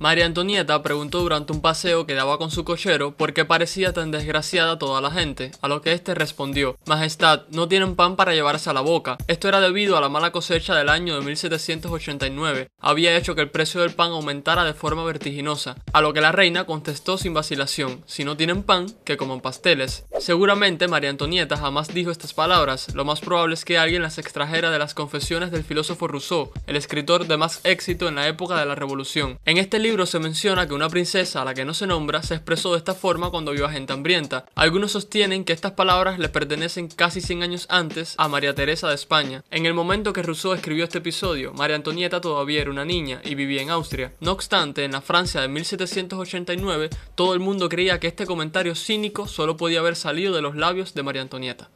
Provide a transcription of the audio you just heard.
María Antonieta preguntó durante un paseo que daba con su cochero por qué parecía tan desgraciada toda la gente, a lo que éste respondió, Majestad, no tienen pan para llevarse a la boca. Esto era debido a la mala cosecha del año de 1789, había hecho que el precio del pan aumentara de forma vertiginosa, a lo que la reina contestó sin vacilación, si no tienen pan, que coman pasteles. Seguramente María Antonieta jamás dijo estas palabras, lo más probable es que alguien las extrajera de las confesiones del filósofo Rousseau, el escritor de más éxito en la época de la revolución. En este libro libro se menciona que una princesa a la que no se nombra se expresó de esta forma cuando vio a gente hambrienta. Algunos sostienen que estas palabras le pertenecen casi 100 años antes a María Teresa de España. En el momento que Rousseau escribió este episodio, María Antonieta todavía era una niña y vivía en Austria. No obstante, en la Francia de 1789, todo el mundo creía que este comentario cínico solo podía haber salido de los labios de María Antonieta.